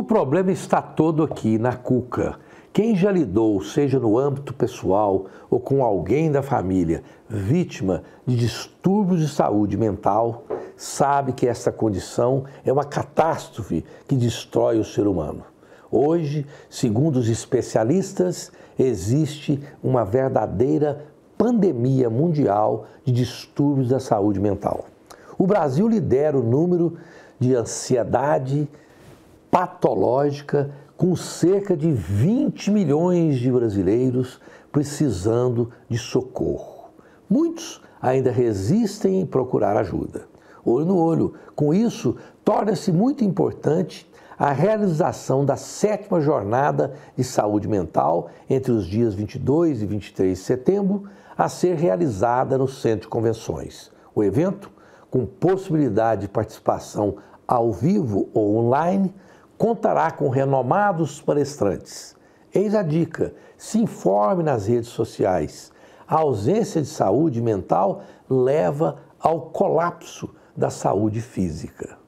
O problema está todo aqui na cuca. Quem já lidou, seja no âmbito pessoal ou com alguém da família, vítima de distúrbios de saúde mental, sabe que essa condição é uma catástrofe que destrói o ser humano. Hoje, segundo os especialistas, existe uma verdadeira pandemia mundial de distúrbios da saúde mental. O Brasil lidera o número de ansiedade, patológica, com cerca de 20 milhões de brasileiros precisando de socorro. Muitos ainda resistem em procurar ajuda. Olho no olho. Com isso, torna-se muito importante a realização da sétima jornada de saúde mental entre os dias 22 e 23 de setembro, a ser realizada no Centro de Convenções. O evento, com possibilidade de participação ao vivo ou online, contará com renomados palestrantes. Eis a dica: se informe nas redes sociais. A ausência de saúde mental leva ao colapso da saúde física.